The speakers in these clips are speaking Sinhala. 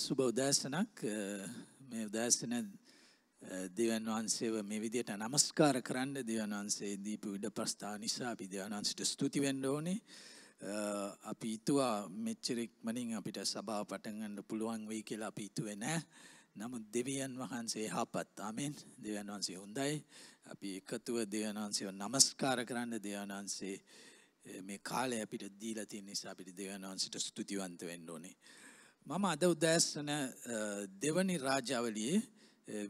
සුබ උදෑසනක් මේ උදෑසන දෙවන් වහන්සේව මේ විදියට නමස්කාර කරන්න දෙවන් වහන්සේ දීපු ඉඩ ප්‍රස්ථා නිසා අපි දෙවන් වහන්සේට ස්තුති වෙන්න ඕනේ. අපි හිතුවා මෙච්චර ඉක්මනින් අපිට සභාව පටන් ගන්න පුළුවන් වෙයි කියලා අපි හිතුවේ නැහැ. නමුත් දෙවියන් වහන්සේ යහපත්. ආමෙන්. දෙවියන් වහන්සේ හොඳයි. අපි එකතුව දෙවියන් වහන්සේව නමස්කාර කරන්න දෙවියන් වහන්සේ මේ කාලය අපිට දීලා තියෙන නිසා අපිට දෙවියන් වහන්සේට ස්තුතිවන්ත වෙන්න ඕනේ. මම අද උදෑස්සන දෙවනි රාජාවලියේ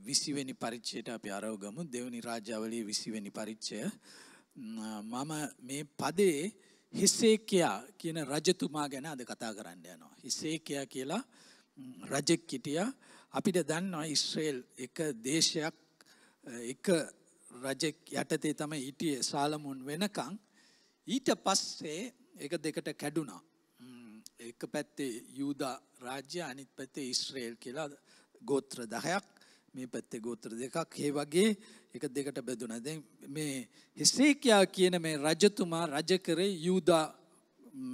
විසිවෙනි පරිච්චයට අපි අරවගමු දෙවනි රාජාවලිය විසිවෙනි පරිච්චය මම මේ පදේ හිස්සේකයා කියන රජතුමා ගැන අද කතා කරන්න යනවා. හිස්සේකයා කියලා රජෙක් හිටිය අපිට දන්නවා ඉස්්‍රේල් එක දේශයක් එක රජෙක් යටතේ තම හිටියේ සාලමුන් වෙනකං ඊට පස්සේ එක දෙකට කැඩුනා එක පැත්තේ යුදා රාජ්‍ය අනිත් පැත්තේ ඉස්රේල් කියලා ගෝත්‍ර දහයක් මේ පැත්තේ ගෝත්‍ර දෙකක් ඒ වගේ එක දෙකට බැදුනා. දැන් මේ හිසේකියා කියන මේ රජතුමා රජ කරේ යුදා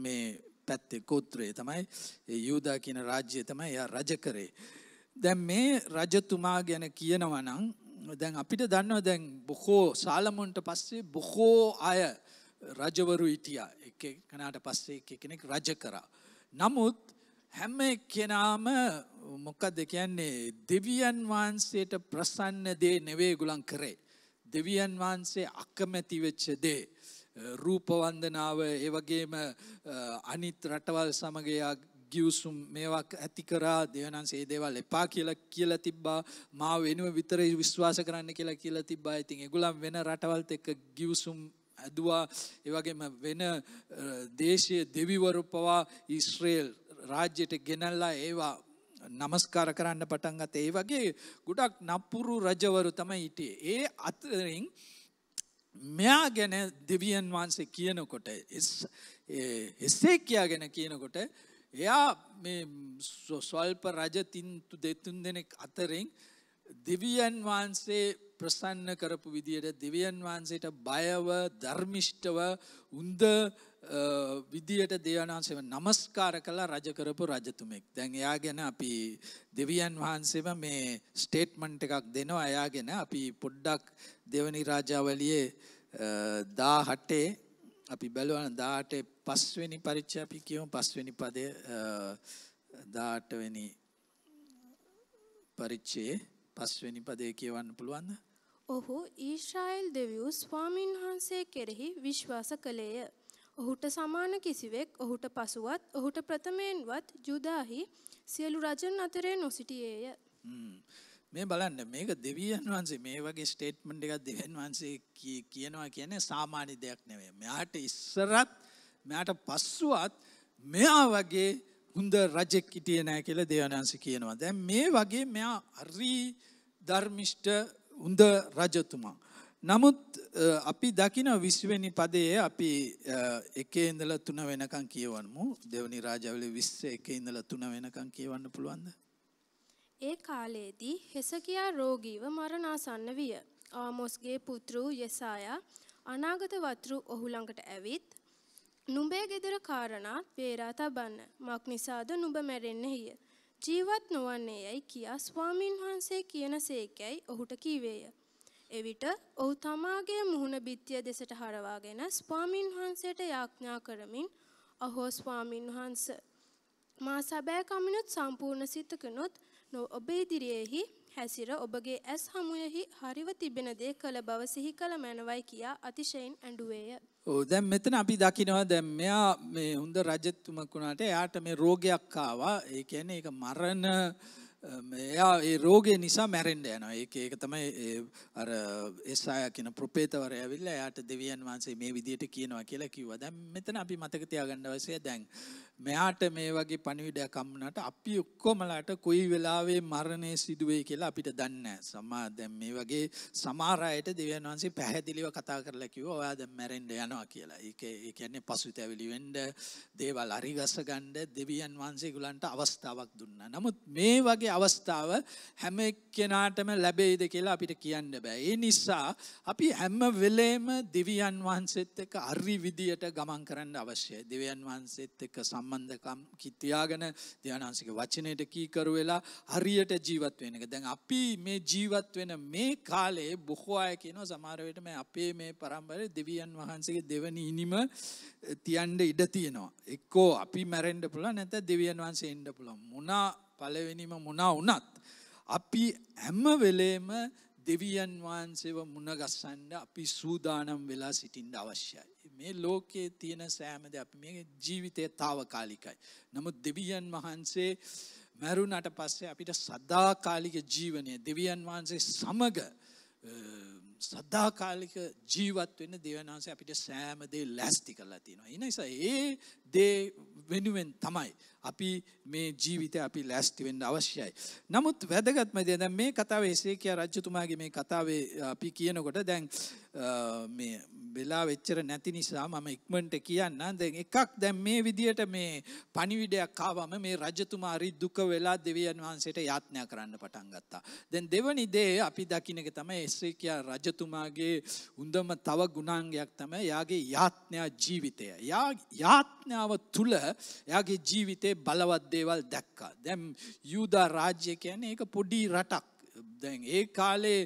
මේ පැත්තේ ගෝත්‍රය තමයි. ඒ යුදා කියන රාජ්‍යය තමයි එයා රජ කරේ. දැන් මේ රජතුමා ගැන කියනවා නම් දැන් අපිට දන්නවා දැන් බොහෝ සාලමුන්ට පස්සේ බොහෝ අය රජවරු හිටියා එක කනට පස්සේ එක කෙනෙක් රජ කරා. නමුත් හැම කෙනාම මොකක්ද කියන්නේ දෙවියන් වහන්සේට ප්‍රසන්න දේ නෙවෙයි ගුලන් කරේ. දෙවියන් වහන්සේ අකමැති වෙච්ච දේ. රූපවන්දනාව ඒ වගේම අනිත් රටවල් සමග ගියවසුම් මේවක් ඇති කරා දෙවනන්සේ දේවල් එපා කියලා කියලා තිබ්බා මා වෙනුව විතර විශ්වාස කරන්න කියලා කියලා තිබ්බා ඉතින් ඒගොල්ලන් වෙන රටවල්ත් එක්ක ගියවසුම් ඇදවා ඒවගේම වෙන දේශය දෙවිවරු පවා ඉස්්‍රේල් රාජ්‍යයට ගෙනල්ලා ඒවා නමස්කාර කරන්න පටන්ගත ඒ වගේ ගොඩක් නපුරු රජවරු තමයි හිටිය. ඒ අතරින් මෙයා ගැන දෙවියන් වහන්සේ කියනකොට එස්සේ කියයා ගැන කියනකොට එයා ස්වල්ප රජතින්තු දෙතුන් දෙනෙක් අතරින් දෙවියන් වහන්සේ ප්‍රසන්න කරපු විදියට දෙවියන් වහන්සේට බයව ධර්මිෂ්ටව උන්ද විදියට දේවනාන්සේව නමස්කාර කලා රජකරපු රජතුමෙක් දැන් එයා ගැන අපි දෙවියන් වහන්සේම මේ ස්ටේට්මන්ට් එකක් දෙනවා එයා ගැන අපි පොඩ්ඩක් දෙවනි රාජාවලියේ දා හටේ අපි බැලවන දාට පස්වෙනි පරිච්ච අපි කියමු පස්වෙනි පදය දාටවෙනි පරිච්චේ පස්වෙනි පදේ කියවන්න පුළුවන්ද? ඔහු ඊශ්‍රායෙල් දෙවියෝ ස්වාමීන් වහන්සේ කෙරෙහි විශ්වාස කළේය. ඔහුට සමාන කිසිවෙක් ඔහුට පසුවත් ඔහුට ප්‍රථමයෙන්වත් ජුදාහි සියලු රජන් අතරේ නොසිටියේය. මේ බලන්න මේක දෙවියන් වහන්සේ මේ වගේ ස්ටේට්මන්ට් එකක් දෙවියන් වහන්සේ කියනවා කියන්නේ සාමාන්‍ය දෙයක් නෙවෙයි. මෙයාට ඉස්සරත් මෙයාට පස්සුවත් මෙයා වගේ හොඳ රජෙක් හිටියේ නැහැ කියලා දෙවියන් වහන්සේ කියනවා. දැන් මේ වගේ මෙයා හරි ධර්මිෂ්ට උඳ රජතුමා. නමුත් අපි දකින විශ්වනි පදයේ අපි එකේ ඉඳල තුන වෙනකං කියවන්නමු දෙවනි රාජවල විස්ස එකේ ඉඳල තුන වෙනකං කියවන්න පුළුවන්ද. ඒ කාලයේදී හෙසකයා රෝගීව මරණාසන්න විය. ආමෝස්ගේ පුත්‍රූ යෙසායා අනාගත වතුරු ඔහු ළඟට ඇවිත් නුඹේ ගෙදර කාරණාත් වේරා තබන්න මක් නිසාද නුඹ මැරෙන්න හිය ජීවත් නොවන්නේ යැයි කියා ස්වාමීන් වහන්සේ කියන සේකැයි ඔහුට කීවේය. එවිට ඔහු තමාගේ මුහුණ බිත්තිය දෙසට හරවාගෙන ස්වාමීන් වහන්සේට යාඥා කරමින් අහෝ ස්වාමීන් වහන්ස මා සැබෑ කමිනුත් සම්පූර්ණ සිතකනොත් ඔබ ඉදිරියේහි හැසිර ඔබගේ ඇස් හමුයෙහි හරිව තිබෙන දේ කළ බව සිහි කළ මැනවයි කියා අතිශයින් ඇඬුවේය. ඕ දැන් මෙතන අපි දකිනවා දැන් මෙයා මේ හොඳ රජතුමක් වුණාට එයාට මේ රෝගයක් ආවා ඒ කියන්නේ ඒක මරණ එයා ඒ රෝගය නිසා මැරෙන්න යනවා ඒක ඒක තමයි අර එසායා කියන ප්‍රොපේතවරය ඇවිල්ලා එයාට දෙවියන් වහන්සේ මේ විදියට කියනවා කියලා කිව්වා දැන් මෙතන අපි මතක තියාගන්න අවශ්‍යයි දැන් මෙයාට මේ වගේ පණිවිඩයක් අම්මනට අපි ඔක්කොමලාට කොයි වෙලාවේ මරණය සිදුවේ කියලා අපිට දන්නේ සමා දැන් මේ වගේ සමහර අයට දෙවියන් වහන්සේ පැහැදිලිව කතා කරලා කිව්වා ඔයා දැන් මැරෙන්න යනවා කියලා. ඒක ඒ කියන්නේ පසුතැවිලි වෙන්න, දේවල් අරිගස ගන්න දෙවියන් වහන්සේ ගුලන්ට අවස්ථාවක් දුන්නා. නමුත් මේ වගේ අවස්ථාව හැම කෙනාටම ලැබෙයිද කියලා අපිට කියන්න බෑ. ඒ නිසා අපි හැම වෙලේම දෙවියන් වහන්සේත් එක්ක අරි විදියට ගමන් කරන්න අවශ්‍යයි. දෙවියන් වහන්සේත් එක්ක සම සම්බන්ධකම් කිත්තියාගෙන ධ්‍යානාන්සික වචනයට කීකරු වෙලා හරියට ජීවත් වෙන එක දැන් අපි මේ ජීවත් වෙන මේ කාලේ බොහෝ අය කියනවා සමාරවයට මේ අපේ මේ පරම්පරය දෙවියන් වහන්සේගේ දෙවනි ඉනිම තියන්ඩ ඉඩ තියෙනවා. එක්කෝ අපි මැරෙන්ඩ පුළ නැත දෙවියන් වහන්සේ එන්ඩ පුළ මොනා පලවෙනිම මොනා වනත්. අපි හැම වෙලේම දෙවියන් වහන්සේව මුණගස්සන්ඩ අපි සූදානම් වෙලා සිටින්ඩ අවශ්‍යයි. මේ ලෝකයේ තියෙන සෑමද අපි මේ ජීවිතය තාවකාලිකයි. නමුත් දෙවියන් වහන්සේ මැරුණට පස්සේ අපිට සදාකාලික ජීවනය දෙවියන් වහන්සේ සමග සද්ධාකාලික ජීවත් වෙන්න දෙවනාසේ අපිට සෑමදේ ලැස්ති කරලා තියෙනවා. ඒ නිසා ඒ දේ වෙනුවෙන් තමයි අපි මේ ජීවිතය අපි ලැස්ති වෙන්න අවශ්‍යයි. නමුත් වැදගත්ම දේ දැන් මේ කතාව එසේ කියා රජතුමාගේ මේ කතාවේ අපි කියනකොට දැන් මේ වෙලා වෙච්චර නැති නිසා මම ඉක්මනට කියන්න දැන් එකක් දැන් මේ විදියට මේ පණිවිඩයක් ආවම මේ රජතුමා හරි දුක වෙලා දෙවියන් වහන්සේට යාඥා කරන්න පටන් ගත්තා. දැන් දෙවනි දේ අපි දකින්න එක තමයි එස්රේකියා රජතුමාගේ හොඳම තව ගුණාංගයක් තමයි යාගේ යාඥා ජීවිතය. යා යාඥාව තුල යාගේ ජීවිතේ බලවත් දේවල් දැක්කා. දැන් යුදා රාජ්‍ය කියන්නේ ඒක පොඩි රටක්. දැන් ඒ කාලේ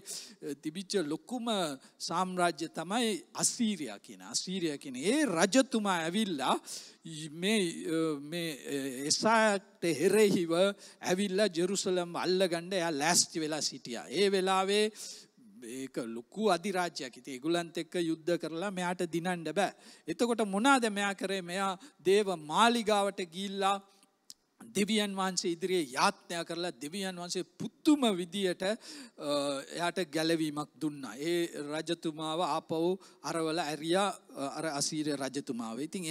තිබිච්ච ලොකුම සාම්රාජ්‍ය තමයි අසීරයා කියන අසීරයා කියන ඒ රජතුමා ඇවිල්ලා මේ එසාට හෙරෙහිව ඇවිල්ලා ජෙරුසලම් අල්ලගණ්ඩ එයා ලෑස්ති වෙලා සිටියා. ඒ වෙලාවේ ඒක ලොකු අධිරාජ්‍යයක් ඉති ඒගුලන්ත එක්ක යුද්ධ කරලා මෙයාට දිනන්ඩ බෑ. එතකොට මොනාද මෙයා කරේ මෙයා දේව මාලිගාවට ගිල්ලා දෙවියන් වහන්සේ ඉදිරියේ යාත්නය කරලා දෙවියන් වහන්සේ පුත්තුම විදියට එයට ගැලවීමක් දුන්නා. ඒ රජතුමාව ආපව් අරවල ඇරියා අර අසීර රජතුමාව. ඉතින්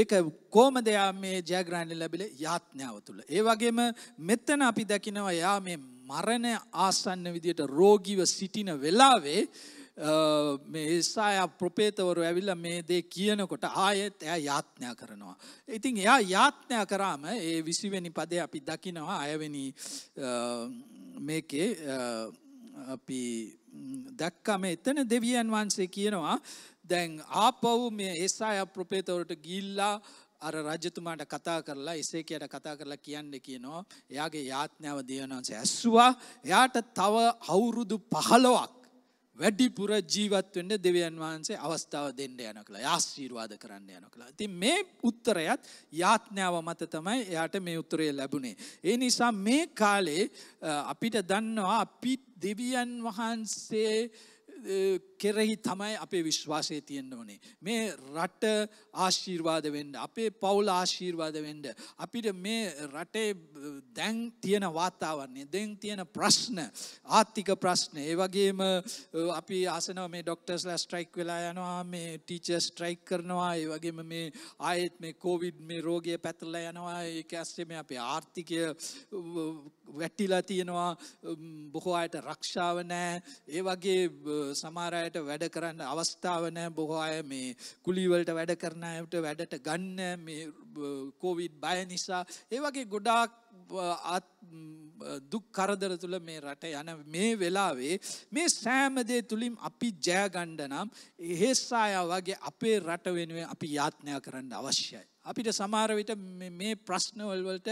ඒක කොහමද යා මේ ජයග්‍රහණය ලැබිලා යාත්නාව තුල. ඒ වගේම මෙතන අපි දකිනවා යා මේ මරණ ආසන්න විදියට රෝගීව සිටින වෙලාවේ ඒසාය ප්‍රපේතවරු ඇවිල්ල මේ දේ කියනකොට ආයෙත් එය යාත්ඥා කරනවා. ඉතින් එයා යාත්ඥා කරාම ඒ විසිවැනි පදය අපි දකිනවා අයවැනි මේකේ අපි දැක්කම එතන දෙවියන් වහන්සේ කියනවා දැන් ආපව් මේ ඒසාය ප්‍රපේතවරට ගිල්ලා අර රජතුමාට කතා කරලා එසේ කියට කතා කරලා කියන්න කියනවා එයාගේ යාත්ඥාව දේවනාන්සේ ඇස්සුවා එයාට තව අවුරුදු පහලොවක් වැඩිපුර ජීවත් වෙන්න දෙවියන් වහන්සේ අවස්ථාව දෙන්න යන කළා. ආශිර්වාද කරන්න යන කළා. ඉතින් මේ උත්තරයත් යාඥාව මත තමයි එයාට මේ උත්තරය ලැබුණේ. ඒ නිසා මේ කාලේ අපිට දන්නවා අපි දෙවියන් වහන්සේ කෙරෙහි තමයි අපේ විශ්වාසය තියෙන්න ඕනේ. මේ රට ආශීර්වාද වෙන්න අපේ පවුල ආශීර්වාද වෙන්න අපිට මේ රටේ දැන් තියෙන වාතාවරණය දැන් තියෙන ප්‍රශ්න ආර්ථික ප්‍රශ්න ඒ වගේම අපි ආසනවා මේ ඩොක්ටර්ස්ලා ස්ට්‍රයික් වෙලා යනවා මේ ටීචර්ස් ස්ට්‍රයික් කරනවා ඒ වගේම මේ ආයෙත් මේ කොවිඩ් මේ රෝගය පැතිරලා යනවා ඒක ඇස්සේ මේ අපේ ආර්ථිකය වැටිලා තියෙනවා බොහෝ අයට රක්ෂාව නැහැ ඒ වගේ සමහර අයට වැඩ කරන්න අවස්ථාව නැහැ බොහෝ අය මේ කුලී වලට වැඩ කරන අයට වැඩට ගන්න මේ කොවිඩ් බය නිසා ඒ වගේ ගොඩාක් දුක් කරදර තුළ මේ රට යන මේ වෙලාවේ මේ සෑමදේ තුළින් අපි ජයගණ්ඩ නම් එහෙස්සාය වගේ අපේ රට වෙනුවේ අපි යාත්නය කරන්න අවශ්‍යයි. අපිට සමාරවිට මේ ප්‍රශ්නවල්වලට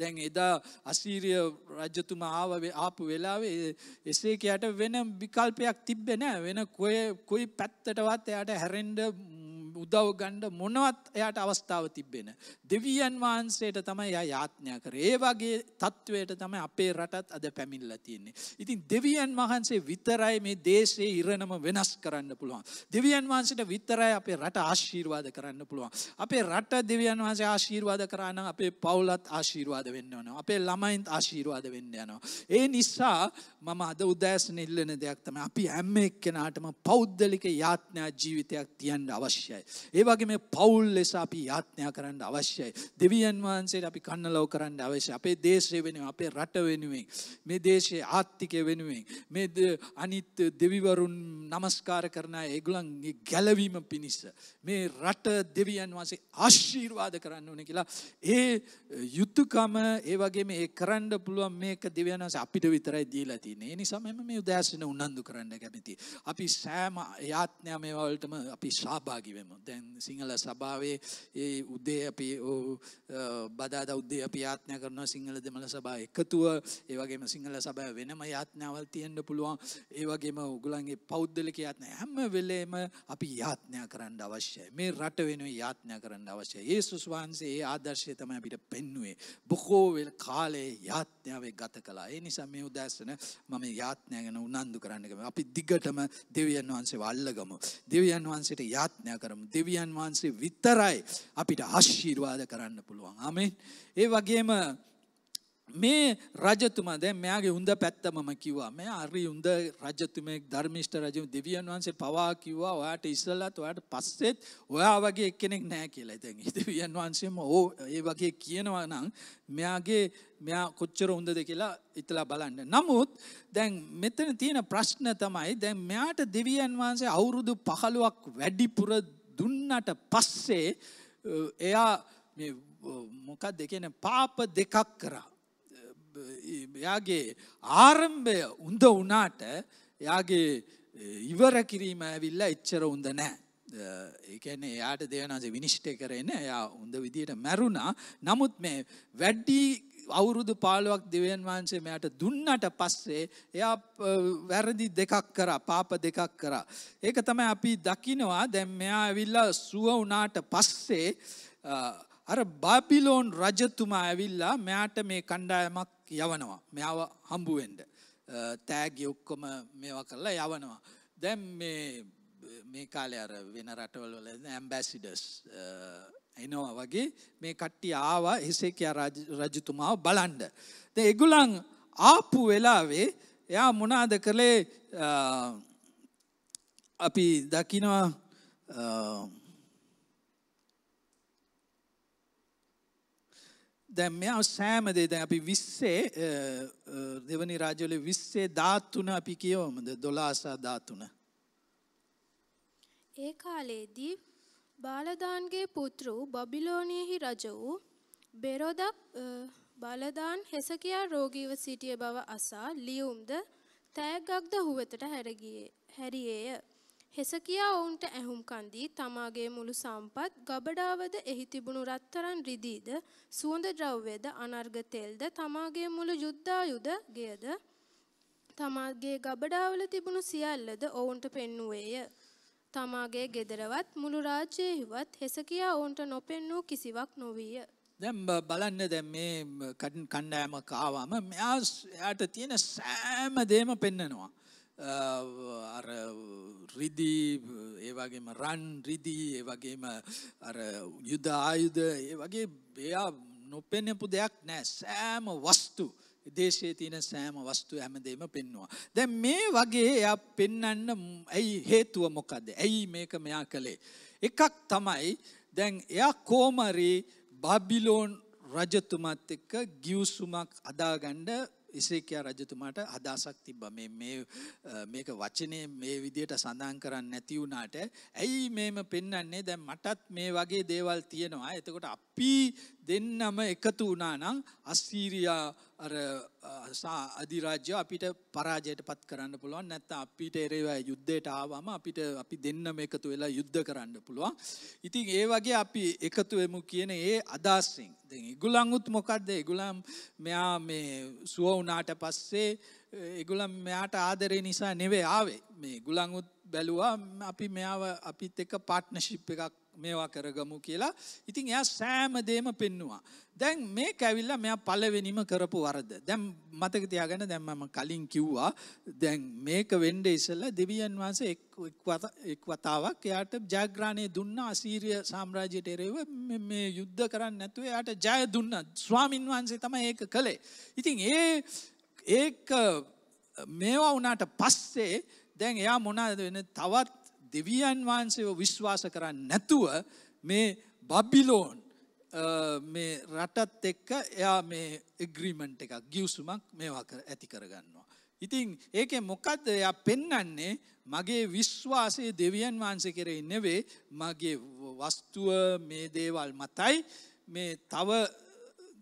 දැන් එදා අසීරිය රජතුමා ආව ආපු වෙලාවේ එසේකයට වෙන විකල්පයක් තිබ්බෙන වෙන කොය කොයි පැත්තටවත් එයට හැරෙන්ඩ උදව් ගණ්ඩ මොනවත් එයට අවස්ථාව තිබ්බෙන. දෙවියන් වහන්සේට තමයි යා යාත්ඥා කර. ඒ වගේ තත්ත්වයට තමයි අපේ රටත් අද පැමිල්ල තියෙන්නේ. ඉතින් දෙවියන් වහන්සේ විතරයි මේ දේශයේ ඉරණම වෙනස් කරන්න පුළුවන්. දෙවියන් වහන්සට විතරයි අපේ රට ආශීර්වාද කරන්න පුළුවන්. අපේ රට දෙවියන් වහන්සේ ආශීර්වාද කරන්න අපේ පවුලත් ආශීර්වාද වෙන්න ඕන. අපේ ළමයින්ත් ආශීර්වාද වෙන්න යනවා. ඒ නිසා මම අද උදෑසන ඉල්ලන දෙයක් තමයි අපි හැම එක්කෙනාටම පෞද්ගලික යාත්ඥා ජීවිතයක් තියන්න අවශ්‍යයි. ඒ වගේ මේ පවුල් ලෙස අපි යාත්නය කරන්න අවශ්‍යයි. දෙවියන් වහන්සේට අපි කන්නලව කරන්න අවශ්‍ය. අපේ දේශය වෙනුවෙන්, අපේ රට වෙනුවෙන්, මේ දේශයේ ආර්ථිකය වෙනුවෙන්, මේ අනිත් දෙවිවරුන් নমස්කාර කරන ඒගොල්ලන්ගේ ගැලවීම පිණිස මේ රට දෙවියන් වහන්සේ ආශිර්වාද කරන්න ඕනේ කියලා ඒ යුතුයකම ඒ වගේම ඒ කරන්න පුළුවන් මේක දෙවියන් වහන්සේ අපිට විතරයි දීලා තියෙන්නේ. ඒ නිසා මම මේ උදෑසන උනන්දු කරන්න කැමතියි. අපි සෑම යාත්නය මේවලටම අපි සහභාගි වෙමු. තියෙනවා දැන් සිංහල සභාවේ ඒ උදේ අපි බදාද උද්දේ අපි යාත්නය කරනවා සිංහල දෙමළ සබා එකතුව ඒවගේම සිංහල සබය වෙනම යාත්නාවල් තියෙන්ට පුළුවන් ඒවගේම උගුලන්ගේ පෞද්ගලික යාත්නය හැම වෙලේම අපි යාත්නය කරන්න අවශ්‍යය මේ රට වෙන යාත්නය කරන්න අවශ්‍යය ඒ සුස්වහන්සේ ඒ ආදර්ශය තමයි අපිට පෙන්නුවේ බොහෝවෙල් කාලයේ යාත්ඥාවේ ගත කලා ඒ නිසා මේ උදැස්සන මම යාත්නය ගැන උනන්දු කරන්නකම අපි දිගටම දෙවියන් වහන්සේ වල්ලගම දෙවියන් වහන්සේට යාත්නය කරම දෙවියන් වහන්සේ විතරයි අපිට ආශිර්වාද කරන්න පුළුවන්. ආමෙන්. ඒ වගේම මේ රජතුමා දැන් මෙයාගේ හොඳ පැත්තමම කිව්වා. මෙයා හරි හොඳ රජතුමෙක් ධර්මිෂ්ඨ රජු දෙවියන් වහන්සේ පවා කිව්වා ඔයාට ඉස්සෙල්ලත් ඔයාට පස්සෙත් ඔයා වගේ එක්කෙනෙක් නැහැ කියලා. ඉතින් දෙවියන් වහන්සේම ඕ ඒ වගේ කියනවා නම් මෙයාගේ මෙයා කොච්චර හොඳද කියලා ඉතලා බලන්න. නමුත් දැන් මෙතන තියෙන ප්‍රශ්න තමයි දැන් මෙයාට දෙවියන් වහන්සේ අවුරුදු 15ක් වැඩිපුර දුන්නට පස්සේ එයා මොකක් දෙකන පාප දෙකක් කරා. එයාගේ ආරම්භය උඳ වනාට එයාගේ ඉවර කිරීම ඇවිල්ල එච්චර උඳ නෑ. ඒකන එයාට දෙවනසේ විනිශ්ටය කරන්න එයා උඳ විදියට මැරුණා නමුත් මේ වැඩ්ඩි අවුරුදු පාලුවක් දෙවන් වහන්සේ මෙයට දුන්නට පස්සේ එයා වැරදි දෙකක් කර පාප දෙකක් කරා. ඒක තමයි අපි දකිනවා දැම් මෙයා ඇවිල්ලා සුව වනාට පස්සේ අර බාබිලෝන් රජතුමා ඇවිල්ලා මෙයාට මේ කණ්ඩායමක් යවනවා මෙයාව හම්බුවෙන්ඩ තෑගි ඔක්කොම මේවා කරලා යවනවා. දැම් මේ කාලය අර වෙන රටවල්වල ඇම්බැසිඩස් එනවා වගේ මේ කට්ටිය ආවා හිසේකයා රජතුමාව බලන්ඩ. ද එගුලන් ආපු වෙලාවේ එයා මොනාද කළේ අපි දකිනවා දැම් මෙයා සෑමදේ දැන් අපි විස්සේ දෙවනි රාජවල විස්සේ ධාත්තුන අපි කියවමද දොලාසා ධාතුන. ඒ කාලේදී බාලදාන්ගේ පුත්‍ර වූ බබිලෝනියෙහි රජ වූ බෙරොදක් බලදාන් හෙසකයා රෝගීව සිටිය බව අසා ලියුම්ද තෑගක්ද හුවතට හැරගියේ හැරියේය. හෙසකයා ඔවුන්ට ඇහුම් කන්දී තමාගේ මුළු සම්පත් ගබඩාවද එහි තිබුණු රත්තරන් රිදීද සුවඳ ද්‍රව්‍යද අනර්ග තෙල්ද තමාගේ මුළු යුද්ධායුද ගෙයද තමාගේ ගබඩාවල තිබුණු සියල්ලද ඔවුන්ට පෙන්නුවේය. තමාගේ ගෙදරවත් මුළු රාජ්‍යයෙහිවත් හෙසකියා ඔවුන්ට නොපෙන්නූ කිසිවක් නොවීය. දැම් බලන්න දැම් මේ කඩන් කණ්ඩෑම කාවාම මෙයාස් යට තියෙන සෑම දේම පෙන්නනවා. අර රිදිී ඒවගේම රන් රිදිී ඒවගේම අර යුද ආයුද ඒ වගේ බයා නොපෙන්නපු දෙයක් නෑ සෑම වස්තු. දේශයේ තියෙන සෑම වස්තුව හැමදේම පෙන්නවා. දැන් මේ වගේ එයා පෙන්වන්න ඇයි හේතුව මොකද? ඇයි මේක මෙයා කළේ? එකක් තමයි දැන් එයා කොමරි බබිලෝන් රජතුමත් එක්ක ගිවිසුමක් අදාගන්න ඉසේකියා රජතුමාට අදහසක් තිබ්බා මේ මේ මේක වචනේ මේ විදියට සඳහන් කරන්නේ නැති වුණාට ඇයි මේම පෙන්වන්නේ දැන් මටත් මේ වගේ දේවල් තියෙනවා එතකොට අපි දෙන්නම එකතු වුණා නම් අස්සීරියා අර අධිරාජ්‍ය අපිට පරාජයට පත් කරන්න පුළුවන් නැත්ත අපිට එරේවා යුද්ධයට ආවම අපිට අපි දෙන්නම එකතු වෙලා යුද්ධ කරන්න පුළුවන්. ඉතින් ඒ වගේ අපි එකතුවෙමු කියන ඒ අදස්සෙන් දෙ ගුලංගුත් මොකක්ද ගුලම් මෙයා මේ සුව වනාට පස්සේ ඒගොල්ලන් මෙයාට ආදරේ නිසා නෙවෙයි ආවේ. මේ ගුලන්ුත් බැලුවා අපි මෙයාව අපිත් එක්ක පාර්ට්නර්ෂිප් එකක් මේවා කරගමු කියලා. ඉතින් එයා සෑම දෙම පෙන්නවා. දැන් මේ කැවිල්ලා මෙයා පළවෙනිම කරපු වරද. දැන් මතක තියාගන්න දැන් මම කලින් කිව්වා දැන් මේක වෙන්න ඉස්සෙල්ලා දෙවියන් වහන්සේ එක් වතාවක් එයාට ජයග්‍රහණය දුන්නා අසීරිය සාම්රාජ්‍යයට එරෙහිව මේ යුද්ධ කරන්නේ නැතුව එයාට ජය දුන්නා. ස්වාමින් වහන්සේ තමයි ඒක කළේ. ඉතින් ඒ ඒක මේවා වුණාට පස්සේ දැන් එයා මොනාද වෙන තවත් දෙවියන් වහන්සේව විශ්වාස කරන්න නැතුව මේ බබ්බිලෝන් මේ රටත් එක්ක එයා මේ එග්‍රීමන්ට් එකක් ගිවසුමක් මේවා ඇති කරගන්නවා. ඉතින් ඒකෙ මොකක්ද එයා පෙන්නන්නේ මගේ විශ්වාසය දෙවියන් වහන්සේ කෙරෙයි නෙවේ මගේ වස්තුව මේ දේවල් මතයි මේ තව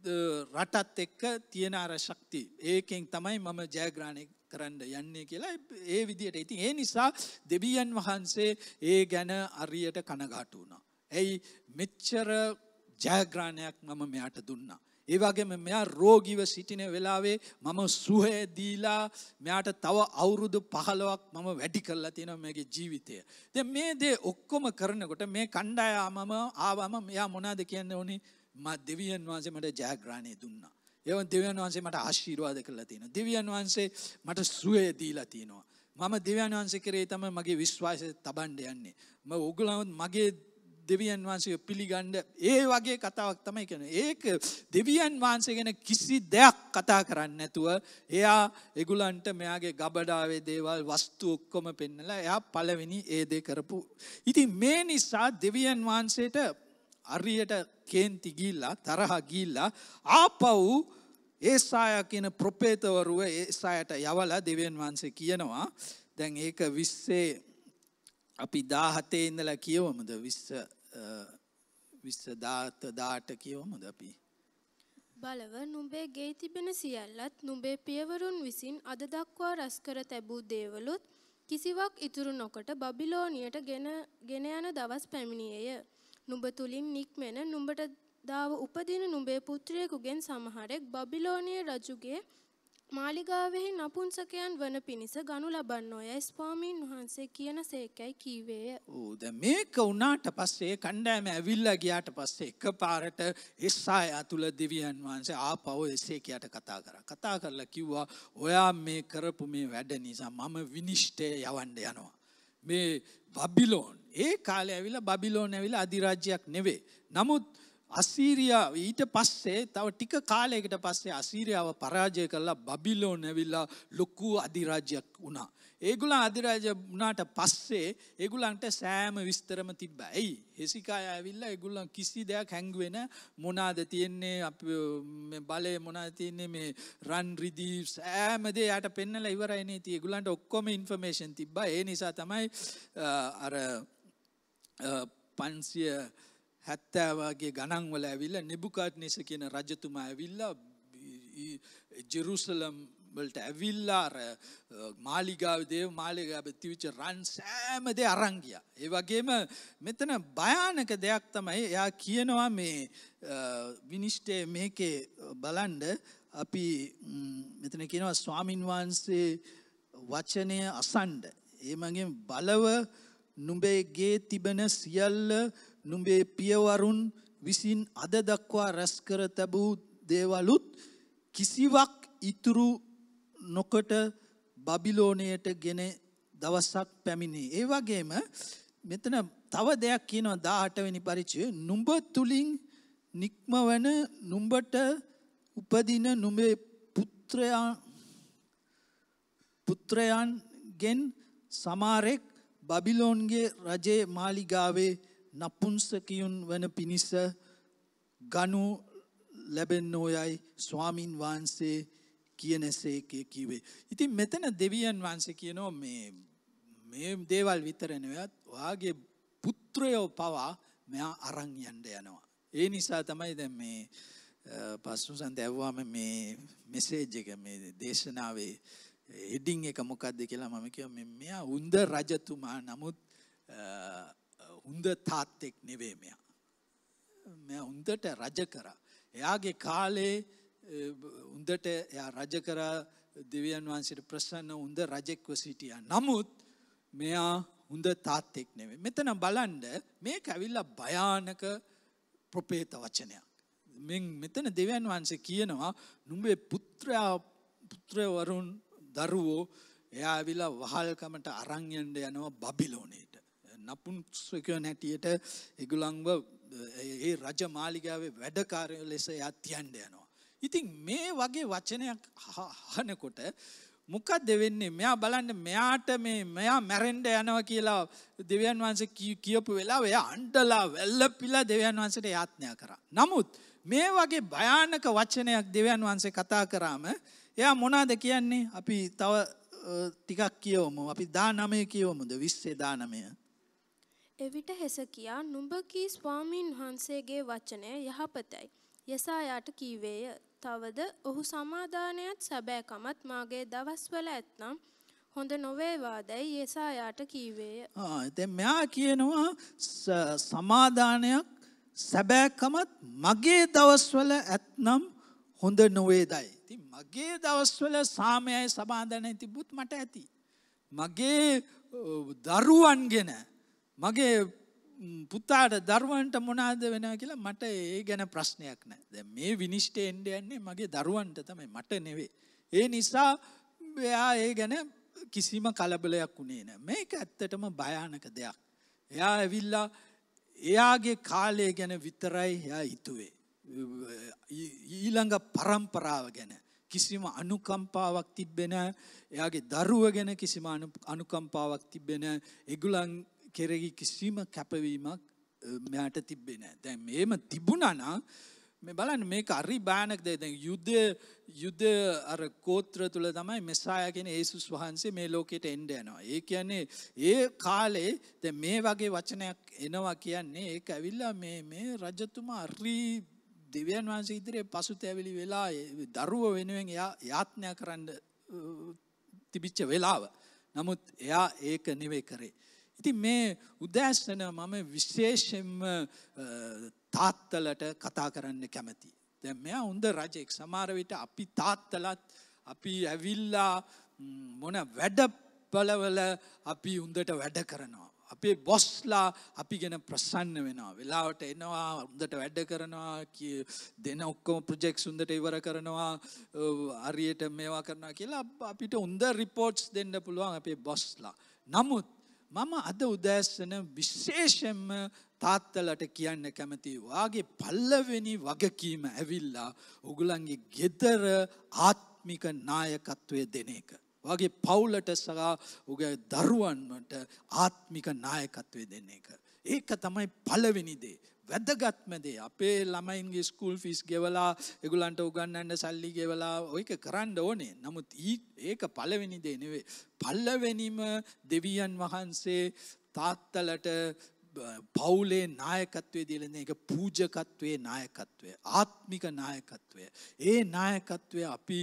රටත් එක්ක තියෙන අර ශක්තිය. ඒකෙන් තමයි මම ජයග්‍රහණය කරන්න යන්නේ කියලා ඒ විදියට ඉතින් ඒ නිසා දෙවියන් වහන්සේ ඒ ගැන අරියට කනගාටු වුණා. ඇයි මෙච්චර ජයග්‍රහණයක් මම මෙයාට දුන්නා. ඒ වගේම මෙයා රෝගීව සිටින වෙලාවේ මම සුවය දීලා මෙයාට තව අවුරුදු 15ක් මම වැඩි කරලා තියෙනවා මේගේ ජීවිතය. දැන් මේ දේ ඔක්කොම කරනකොට මේ කණ්ඩායාමම ආවම මෙයා මොනවද කියන්නේ උනේ? මා දෙවියන් වහන්සේ මට ජයග්‍රහණය දුන්නා. ඒව දෙවියන් වහන්සේ මට ආශීර්වාද කරලා තියෙනවා. දෙවියන් වහන්සේ මට සුවය දීලා තියෙනවා. මම දෙවියන් වහන්සේ කරේ තමයි මගේ විශ්වාසය තබන්න යන්නේ. ම ඔගලවත් මගේ දෙවියන් වහන්සේ පිළිගන්න ඒ වගේ කතාවක් තමයි කරන. ඒක දෙවියන් වහන්සේ ගැන කිසි දෙයක් කතා කරන්න නැතුව එයා එගුලන්ට මෙයාගේ ගබඩාවේ දේවල් වස්තු ඔක්කොම පෙන්නලා එයා පළවෙනි ඒ දේ කරපු. ඉතින් මේ නිසා දෙවියන් වහන්සේට අරියට කේන්ති ගිල්ලා තරහා ගිල්ලා ආපව් ඒසාය කියන ප්‍රොපේතවරුව ඒසායට යවල දෙවන් වහන්සේ කියනවා දැන් ඒක විස්සේ අපි දාහතේ ඉඳලා කියවමුද විස්ස විස්ස දාත දාට කියවමුද අපි බලව නුඹේ ගේ තිබෙන සියල්ලත් නුඹේ පියවරුන් විසින් අද දක්වා රැස්කර තැබූ දේවලුත් කිසිවක් ඉතුරු නොකොට බබිලෝනියට ගෙන ගෙන යන දවස් පැමිණියේය නුඹ තුලින් නික්මෙන නුඹට දාව උපදින නුඹේ පුත්‍රයෙකුගෙන් සමහරෙක් බබිලෝනිය රජුගේ මාලිගාවෙහි නපුන්සකයන් වන පිණිස ගනු ලබන්නෝය ස්වාමීන් වහන්සේ කියන සේකයි කීවේය. ඕ දැන් මේක වුණාට පස්සේ කණ්ඩායම ඇවිල්ලා ගියාට පස්සේ එකපාරට එස්සාය අතුල දෙවියන් වහන්සේ ආපහු එසේකියට කතා කරා. කතා කරලා කිව්වා ඔයා මේ කරපු මේ වැඩ නිසා මම විනිශ්චය යවන්න යනවා. මේ බබිලෝන් ඒ කාලය ඇවිල බබිලෝන ඇවිල අධිරාජ්‍යයක් නෙවේ. නමුත් අසීරියා ඊට පස්සේ තව ටික කාලයකට පස්සේ අසීරියාව පරාජය කරලා බබිලෝ නැවිල්ලා ලොක්කු අධිරාජ්‍යයක් වුණා. ඒගුල අධිරාජ වනාට පස්සේ ඒගුලන්ට සෑම විස්තරම තිබ ඇයි හෙසිකා ඇවිල්ල එගුල්ලන් කිසි දෙයක් හැංගුවෙන මොනාද තියෙන්නේ අප බලය මොනාද තියන්නේ මේ රන් රිදී සෑමදේ යට පෙන්නල ඉවරයිනේ තිය ගුලන්ට ඔක්කොම ඉන්ෆර්මේෂන් තිබ ඒ නිසා තමයි අර පන්සිය හැත්තෑවාගේ ගණන්වල ඇවිල්ල නිබුකාට් නිස කියන රජතුමා ඇවිල්ලා ජෙරුසලම් වලට ඇවිල්ලා මාලිගාව දේව මාලිගාව තිවිච්ච රන් සෑමදේ අරංගිය. ඒ වගේම මෙතන භයානක දෙයක් තමයි එයා කියනවා මේ විනිශ්ටය මේකේ බලන්ඩ අපි මෙතන කියනවා ස්වාමින් වහන්සේ වචනය අසන්ඩ. ඒමගේ බලව නුඹේගේ තිබෙන සියල්ල නුඹේ පියවරුන් විසින් අද දක්වා රැස්කර තැබූ දේවලුත් කිසිවක් ඉතුරු නොකොට බබිලෝනයට ගෙන දවස්සක් පැමිණේ. ඒ වගේම මෙතන තව දෙයක් කියනවා දාහටවෙනි පරිචය නුඹ තුළින් නික්මවන නුඹට උපදින නුඹේ පුත්‍රයා පුත්‍රයන්ගෙන් සමාරෙක් බබිලෝන්ගේ රජේ මාලිගාවේ නපුන්සකියුන් වන පිණිස ගනු ලැබෙන්නෝයයි ස්වාමින් වහන්සේ කියනසේ කිවේ. ඉතින් මෙතන දෙවියන් වහන්සේ කියනෝ මේ මේ දේවල් විතරනවත් ඔයාගේ පුත්‍රයෝ පවා මෙයා අරංයන්ට යනවා. ඒ නිසා තමයි දැ මේ පස්සුසන් දැව්වාම මේ මෙසේජ් එක මේ දේශනාවේ හෙඩිං එක මොකක්ද කියලා මම කිය මෙයා උන්ද රජතුමා නමුත් හුන්ද තාත්තෙක් නෙවේ මෙයා. මෙ උන්දට රජ කර. එයාගේ කාලේ උන්දට එයා රජ කරා දෙවියන් වහන්සේට ප්‍රසන්න උන්ද රජෙක්ව සිටියා. නමුත් මෙයා හොඳ තාත්තෙක් නෙවෙයි. මෙතන බලන්න මේ කැවිල්ලා භයානක ප්‍රපේත වචනයක්. මෙන් මෙතන දෙවියන් වහන්සේ කියනවා නුඹේ පුත්‍රයා පුත්‍රවරුන් දරුවෝ එයා ඇවිල්ලා වහල්කමට අරන් යන්න යනවා බබිලෝනේට. නපුන්සකයන් හැටියට ඒගොල්ලන්ව ඒ රජ මාලිගාවේ වැඩකාරයෝ ලෙස එයා තියන්න යනවා. ඉතින් මේ වගේ වචනයක් අහනකොට මොකක්ද වෙන්නේ? මෙයා බලන්න මෙයාට මේ මෙයා මැරෙන්න යනවා කියලා දෙවියන් වහන්සේ කියපු වෙලාව එයා අඬලා වැළපිලා දෙවියන් වහන්සේට යාඥා කරා. නමුත් මේ වගේ භයානක වචනයක් දෙවියන් වහන්සේ කතා කරාම එයා මොනවද කියන්නේ? අපි තව ටිකක් කියවමු. අපි 19 කියවමුද? 20 19. එවිට හෙසකියා නුඹ කී ස්වාමීන් වහන්සේගේ වචනය යහපතයි. යසායාට කීවේය. තවද ඔහු සමාදානයත් සැබෑකමත් මාගේ දවස්වල ඇත්නම් හොඳ නොවේවා දැයි ඒසායාට කීවේය. එතැන් මෙයා කියනවා සමාධානයක් සැබෑකමත් මගේ දවස්වල ඇත්නම් හොඳ නොවේදයි. ති මගේ දවස්වල සාමයයි සමාධානය තිබුත් මට ඇති. මගේ දරුවන් ගෙන මගේ පුතාට දරුවන්ට මොනාද වෙන කියලා මට ඒ ගැන ප්‍රශ්නයක් නෑ දැ මේ විනිශ්ට එන්ඩ යන්නේ මගේ දරුවන්ට තමයි මට නෙවේ. ඒ නිසා එයා ඒ ගැන කිසිම කලබලයක් වුණේ නෑ මේක ඇත්තටම භයානක දෙයක්. එයා ඇවිල්ලා එයාගේ කාලය ගැන විතරයි එයා හිතුවේ. ඊළඟ පරම්පරාව ගැන කිසිම අනුකම්පාවක් තිබෙන එයාගේ දරුව ගැන කිසිම අනුකම්පාවක් තිබෙන එගුලන් කෙරෙහි කිසිම කැපවීමක් මෙයාට තිබ්බේ නෑ. දැන් මේම තිබුණා නම් මේ බලන්න මේක හරි බානක් දෙයක්. දැන් යුද්ධ යුද්ධ අර ගෝත්‍ර තුල තමයි මෙසායා කියන යේසුස් වහන්සේ මේ ලෝකෙට එන්න යනවා. ඒ කියන්නේ ඒ කාලේ දැන් මේ වගේ වචනයක් එනවා කියන්නේ ඒක ඇවිල්ලා මේ මේ රජතුමා හරි දෙවියන් වහන්සේ ඉදිරියේ පසුතැවිලි වෙලා දරුව වෙනුවෙන් යාත්නා කරන්න තිබිච්ච වෙලාව. නමුත් එයා ඒක නෙවෙයි කරේ. ඉතින් මේ උදෑසන මම විශේෂයෙන්ම තාත්තලට කතා කරන්න කැමති. දැන් මෙයා හොඳ රජෙක්. සමහර විට අපි තාත්තලත් අපි ඇවිල්ලා මොන වැඩපලවල අපි හොඳට වැඩ කරනවා. අපේ බොස්ලා අපි ගැන ප්‍රසන්න වෙනවා. වෙලාවට එනවා හොඳට වැඩ කරනවා දෙන ඔක්කොම ප්‍රජෙක්ට්ස් හොඳට ඉවර කරනවා හරියට මේවා කරනවා කියලා අපිට හොඳ රිපෝට්ස් දෙන්න පුළුවන් අපේ බොස්ලා. නමුත් මම අද උදෑස්සන විශේෂෙන්ම තාත්තලට කියන්න කැමති වාගේ පල්ලවෙනි වගකීම ඇවිල්ලා උගුලන්ගේ ගෙදර ආත්මික නායකත්වය දෙන එක. වගේ පවුලට සහ උග දරුවන්වට ආත්මික නායකත්වය දෙන එක. ඒක තමයි පලවෙනිදේ වැදගත්මදේ අපේ ළමයින්ගේ ස්කුල් ෆිස් ගෙවලා එගුලන්ට උගන්නන්න සල්ලි ගෙවලා ඔයක කරන්න ඕනේ නමුත් ඒක පලවෙනි දෙනවේ. පල්ලවෙනිම දෙවියන් වහන්සේ තාත්තලට පවුලේ නායකත්වය දිලන එක පූජකත්වයේ නායකත්වය ආත්මික නායකත්වය ඒ නායකත්වය අපි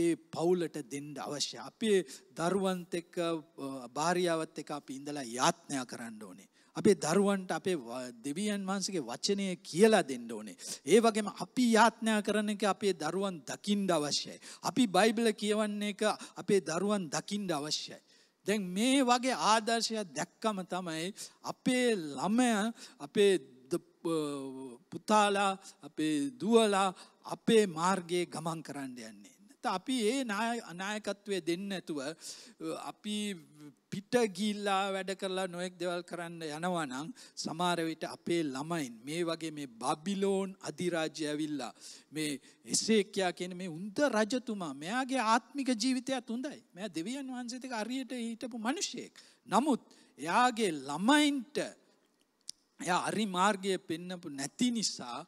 ඒ පවුලට දෙන්න අවශ්‍ය අපේ දරුවන්ත එක්ක භාරියාවත් එක අපි ඉඳලා යාත්නය කරන්න ඕනේ අපේ දරුවන්ට අපේ දෙවියන් වහන්සගේ වචනය කියලා දෙන්න ඕනේ. ඒ වගේම අපි යාත්නා කරන එක අපේ දරුවන් දකිින්ඩ අවශ්‍යයි. අපි බයිබල කියවන්න එක අපේ දරුවන් දකිින්ඩ අවශ්‍යයි. දැන් මේ වගේ ආදර්ශයක් දැක්කම තමයි අපේ ළමය අපේ පුතාලා අපේ දුවලා අපේ මාර්ගයේ ගමන් කරන්න යන්නේ. අපි ඒ අනායකත්වය දෙන්න ඇතුව අපි පිට ගිල්ලා වැඩ කරලා නොයෙක් දෙවල් කරන්න යනවනං සමාරවිට අපේ ළමයින් මේ වගේ මේ බබිලෝන් අධිරාජ්‍ය ඇවිල්ලා මේ එසේකයා කියන මේ උන්ද රජතුමා මෙයාගේ ආත්මික ජීවිතයත් හොඳයි මෙය දෙවියන් වහන්සේතික අරියට හිටපු මනුෂයෙක් නමුත් එයාගේ ළමයින්ට එය අරි මාර්ගය පෙන්නපු නැති නිසා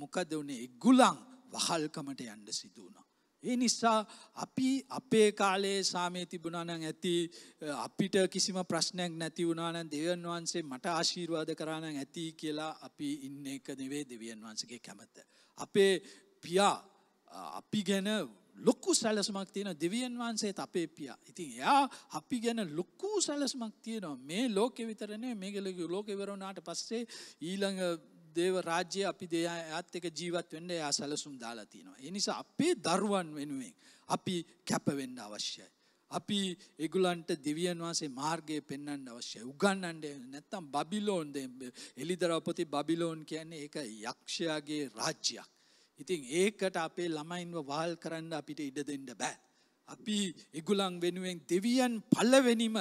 මොකද වනේ ඉගුලන් වහල්කමට යන්න සිදුවන. ඒ නිසා අපි අපේ කාලේ සාමය තිබුණානං ඇති අපිට කිසිම ප්‍රශ්නයක් නැති වුණානන් දෙවන් වහන්සේ මට ආශීර්වාද කරානං ඇති කියලා අපි ඉන්න එක නෙවේ දෙවියන් වහන්සගේ කැමත. අපේ පියා අපි ගැන ලොක්කු සැලසමක් තියෙන දෙවියන් වහන්සේත් අපේ පියා. ඉතින් එයා අපි ගැන ලොක්කු සැලසමක් තියෙනවා මේ ලෝකෙ විතරනේ මේගලගේ ලෝකෙවරුණාට පස්සේ ඊළඟ දේව රාජ්‍ය අපි දෙයා ඇත් එක ජීවත් වෙන්න එයා සැලසුම් දාලා තියෙනවා. ඒ නිසා අපේ දරුවන් වෙනුවෙන් අපි කැපවෙන්න අවශ්‍යයි. අපි ඒගුලන්ට දෙවියන් වහන්සේ මාර්ගය පෙන්වන්න අවශ්‍යයි. උගන්වන්න නැත්නම් බබිලෝන් එලිදරවපති බබිලෝන් කියන්නේ ඒක යක්ෂයාගේ රාජ්‍යයක්. ඉතින් ඒකට අපේ ළමයින්ව වහල් කරන්න අපිට ඉඩ දෙන්න බෑ. අපි ඉගුලන් වෙනුවෙන් දෙවියන් පලවෙනිම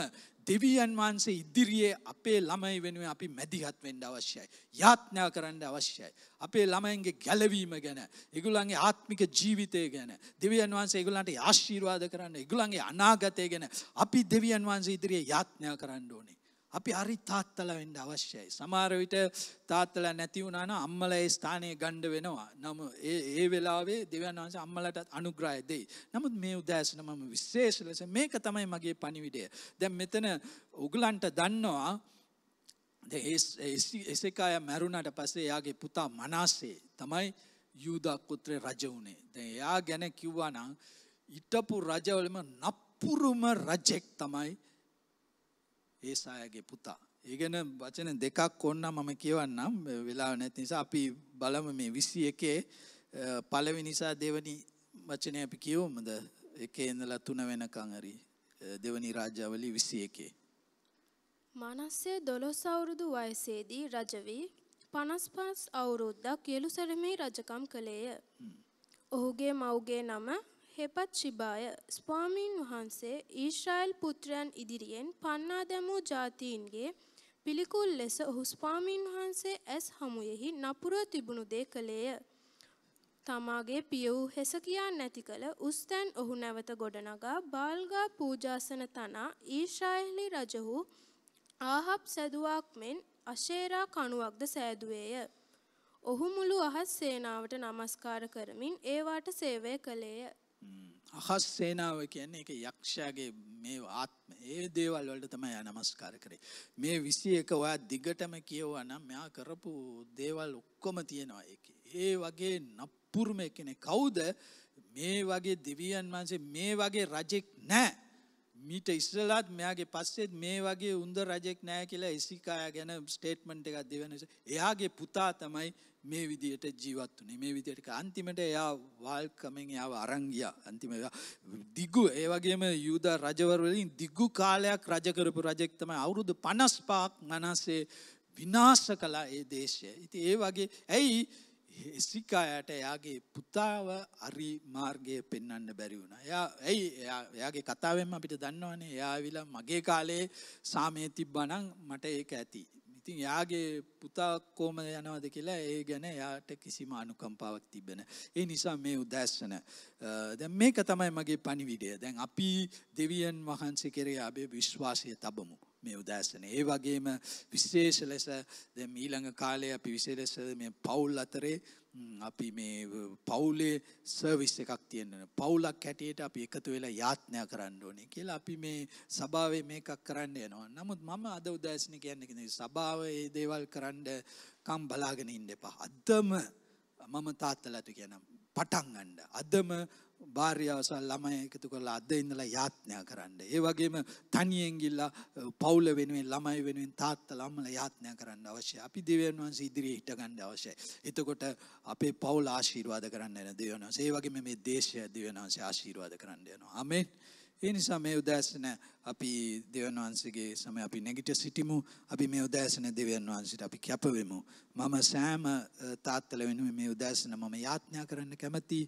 දෙවියන් වහන්සේ ඉදිරියේ අපේ ළමයි වෙනුවෙන් අපි මැදිහත් වෙන්න අවශ්‍යයි. යාඥා කරන්න අවශ්‍යයි. අපේ ළමයින්ගේ ගැලවීම ගැන, ඒගොල්ලන්ගේ ආත්මික ජීවිතය ගැන, දෙවියන් වහන්සේ ඒගොල්ලන්ට ආශිර්වාද කරන්න, ඒගොල්ලන්ගේ අනාගතය ගැන අපි දෙවියන් වහන්සේ ඉදිරියේ යාඥා කරන්න ඕනේ. අපි හරි තාත්තලා වෙන්න අවශ්‍යයි. සමහර විට තාත්තලා නැති වුණා නම් අම්මලා ඒ ස්ථානයේ ගන්න වෙනවා. නම ඒ ඒ වෙලාවේ දෙවියන් වහන්සේ අම්මලට අනුග්‍රහය දෙයි. නමුත් මේ උදෑසන මම විශේෂ ලෙස මේක තමයි මගේ පණිවිඩය. දැන් මෙතන උගලන්ට දන්නවා එසකාය මැරුණට පස්සේ එයාගේ පුතා මනාසේ තමයි යුදා පුත්‍රය රජ වුණේ. දැන් එයා ගැන කිව්වා නම් හිටපු රජවලම නප්පුරුම රජෙක් තමයි ඒසායගේ පුතා. ඒගෙන වචන දෙකක් ඔන්න මම කියවන්නම් වෙලාව නැති නිසා අපි බලම මේ 21 පළවෙනි නිසා දෙවෙනි වචනය අපි කියවමුද? එකේ ඉඳලා තුන වෙනකන් හරි දෙවෙනි රාජාවලි 21. මනස්සේ 12 අවුරුදු වයසේදී රජ වී 55 අවුරුද්දක් යෙලුසලමේ රජකම් කළේය. ඔහුගේ මව්ගේ නම හෙපත් ශිබාය ස්වාමීන් වහන්සේ ඊශ්‍රායල් පුත්‍රයන් ඉදිරියෙන් පන්නා දැමූ ජාතීන්ගේ පිළිකුල් ලෙස ඔහු ස්වාමීන් වහන්සේ ඇස් හමුයෙහි නපුර තිබුණු දේ කළේය. තමාගේ පිය වූ හෙස කියා නැති කළ උස්තැන් ඔහු නැවත ගොඩනගා බාල්ගා පූජාසන තනා ඊශ්‍රායලි රජ වූ ආහබ් සැදුවක් මෙන් අශේරා කණුවක්ද සෑදුවේය. ඔහු මුළු අහස් සේනාවට නමස්කාර කරමින් ඒවාට සේවය කළේය. අහස් සේනාව කියන්නේ එක යක්ෂයාගේ මේ ආත්ම ඒ දේවල් වලට තමයි නමස්කාර කරේ මේ 21 ඔයා දිගටම කියවුවා නම් මෙයා කරපු දේවල් ඔක්කොම තියෙනවා ඒකේ ඒ වගේ නප්පුරුම කෙනෙක් කවුද මේ වගේ දෙවියන් වහන්සේ මේ වගේ රජෙක් නැහැ මීට ඉස්සලත් මෙයාගේ පස්සෙත් මේ වගේ උන්ද රජෙක් නෑ කියලා එසිකාය ගැන ස්ටේට්මන්ට් එකක් දෙවනස එයාගේ පුතා තමයි මේ විදියට ජීවත් වනේ මේ විදියට අන්තිමට එයා වාල්කමෙන් යාව අරංගිය අන්තිම දිගු ඒවගේම යුද රජවරවලින් දිගු කාලයක් රජකරපු රජෙක්තම අවුරුදු පනස් පාක් මනසේ විනාශ කලා ඒ දේශය. ඉති ඒ වගේ ඇයි එසිකායට එයාගේ පුතාව අරි මාර්ගය පෙන්වන්න බැරි වුණා. එයා ඇයි එයාගේ කතාවෙන්ම අපිට දන්නවනේ එයා විලා මගේ කාලේ සාමයේ තිබ්බනම් මට ඒක ඇති. ඉතින් එයාගේ පුතා කොහමද යනවද කියලා ඒ ගැන එයාට කිසිම අනුකම්පාවක් තිබෙන. ඒ නිසා මේ උදැස්සන. දැන් මේක තමයි මගේ පණිවිඩය. දැන් අපි දෙවියන් වහන්සේ කෙරේ අපේ විශ්වාසය තබමු. මේ උදෑසන. ඒ වගේම විශේෂ ලෙස දැන් ඊළඟ කාලේ අපි විශේෂ ලෙස මේ පවුල් අතරේ අපි මේ පවුලේ සර්විස් එකක් තියෙනවා. පවුලක් හැටියට අපි එකතු වෙලා යාත්නා කරන්න ඕනේ කියලා අපි මේ සභාවේ මේකක් කරන්න යනවා. නමුත් මම අද උදෑසන කියන්නේ සභාවේ මේ දේවල් කරන්න කම් බලාගෙන ඉන්න එපා. අදම මම තාත්තලාට කියනවා පටන් ගන්න. අදම භාර්යාව සහ ළමයි එකතු කරලා අද ඉඳලා යාත්‍නා කරන්න. ඒ වගේම තනියෙන් ගිහිල්ලා පවුල වෙනුවෙන් ළමයි වෙනුවෙන් තාත්තලා අම්මලා යාත්‍නා කරන්න අවශ්‍යයි. අපි දෙවියන් වහන්සේ ඉදිරියේ හිට ගන්න අවශ්‍යයි. එතකොට අපේ පවුල ආශිර්වාද කරන්න යන දෙවියන් වහන්සේ. ඒ වගේම මේ දේශය දෙවියන් වහන්සේ ආශිර්වාද කරන්න යනවා. ආමෙන්. ඒ නිසා මේ උදෑසන අපි දෙවන් වහන්සේගේ සම අපි නැගිට සිටිමු අපි මේ උදෑසන දෙවන් වහන්සට අපි කැපවෙමු. මම සෑම තාත්තල වෙනුව මේ උදෑසන මම යාඥා කරන්න කැමති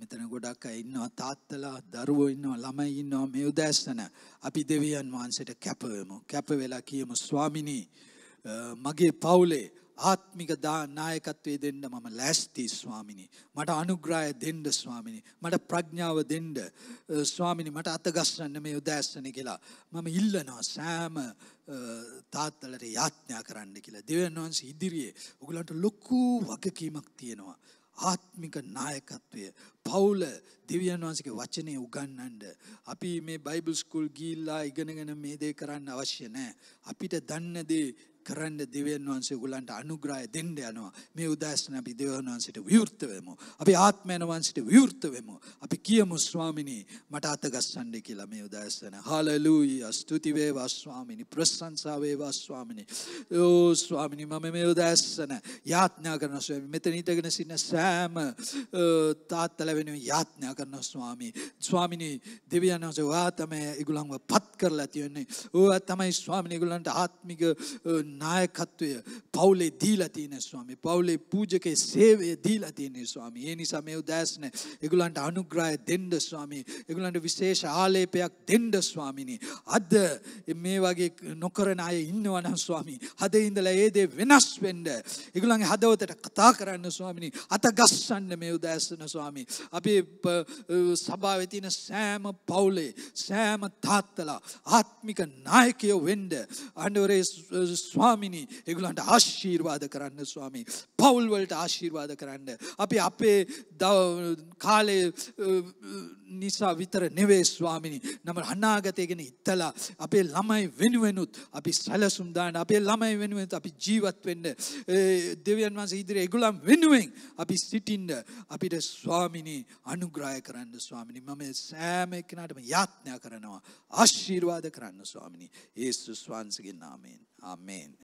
මෙතන ගොඩක් ඉන්නවා තාත්තලා දරුවෝ ඉන්නවා ළමයි ඉන්නවා මේ උදෑසන අපි දෙවියන් වහන්සේට කැපවෙමු. කැප වෙලා කියමු ස්වාමිනී මගේ පවුලේ ආත්මික නායකත්වය දෙන්න මම ලෑස්ති ස්වාමිනි. මට අනුග්‍රහය දෙන්න ස්වාමිනි. මට ප්‍රඥාව දෙන්න ස්වාමිනි මට අතගස්සන්න මේ උදෑස්සන කියලා. මම ඉල්ලනවා සෑම තාත්තලට යාඥා කරන්න කියලා. දෙවන් වහන්සේ ඉදිරියේ ඔගලන්ට ලොකු වගකීමක් තියෙනවා. ආත්මික නායකත්වය පවුල දෙවියන් වහන්සේගේ වචනේ උගන්වන්න අපි මේ බයිබල් ස්කූල් ගිහිල්ලා ඉගෙනගෙන මේ දේ කරන්න අවශ්‍ය නැහැ අපිට දන්න දේ කරන්න දෙවියන් වහන්සේ ගුලන්ට අනුග්‍රහය දෙන්න යනවා මේ උදෑසන අපි දෙවියන් වහන්සේට විවෘත වෙමු අපි ආත්මයන් වහන්සේට විවෘත වෙමු අපි කියමු ස්වාමිනි මට අත ගස්සන්න කියලා මේ උදෑසන හාලෙලූයා ස්තුති වේවා ස්වාමිනි ප්‍රශංසා වේවා ස්වාමිනි ඕ ස්වාමිනි මම මේ උදෑසන යාඥා කරන ස්වාමි මෙතන ඉඳගෙන සිටින සෑම තාත්තලා වෙනුවෙන් යාඥා කරන ස්වාමි ස්වාමිනි දෙවියන් වහන්සේ වා තමයි ඒගොල්ලන්ව පත් කරලා තියෙන්නේ ඕවා තමයි ස්වාමිනි ඒගොල්ලන්ට ආත්මික නායකත්වය පවුලේ දීලා තියෙන ස්වාමී. පවුලේ පූජකේ සේවය දීලා තියෙන ස්වාමී. ඒ නිසා මේ උදෑසන ඒගොල්ලන්ට අනුග්‍රහය දෙන්න ස්වාමී. ඒගොල්ලන්ට විශේෂ ආලේපයක් දෙන්න ස්වාමිනී. අද මේ වගේ නොකරන අය ඉන්නවා නම් ස්වාමී. අද ඉඳලා ඒ දේ වෙනස් වෙන්න ඒගොල්ලන්ගේ හදවතට කතා කරන්න ස්වාමිනී. අත ගස්සන්න මේ උදෑසන ස්වාමී. අපි සභාවේ තියෙන සෑම පවුලේ සෑම තාත්තලා ආත්මික නායකයෝ වෙන්න. අඬවරේ ස්වාමිනී ඒගොල්ලන්ට ආශිර්වාද කරන්න ස්වාමී පවුල්වලට ආශිර්වාද කරන්න. අපි අපේ කාලය නිසා විතර නෙවේ ස්වාමිනි නම අනාගතයගෙන ඉත්තලා අපේ ළමයි වෙනුවෙනුත් අපි සැලසුම්දාන අපේ ළමයි වෙනුවෙන් අපි ජීවත් වෙන්න දෙවියන් වන්ස ඉදිරි එගුලම් වෙනුවෙන් අපි සිටින්ඩ අපිට ස්වාමිනී අනුග්‍රාය කරන්න ස්වාමිනි මම සෑම එක්කනටම යාත්ඥා කරනවා ආශිර්වාද කරන්න ස්වාමිනි ඒස්තුස් වහන්සගේ නාමයෙන් Amen.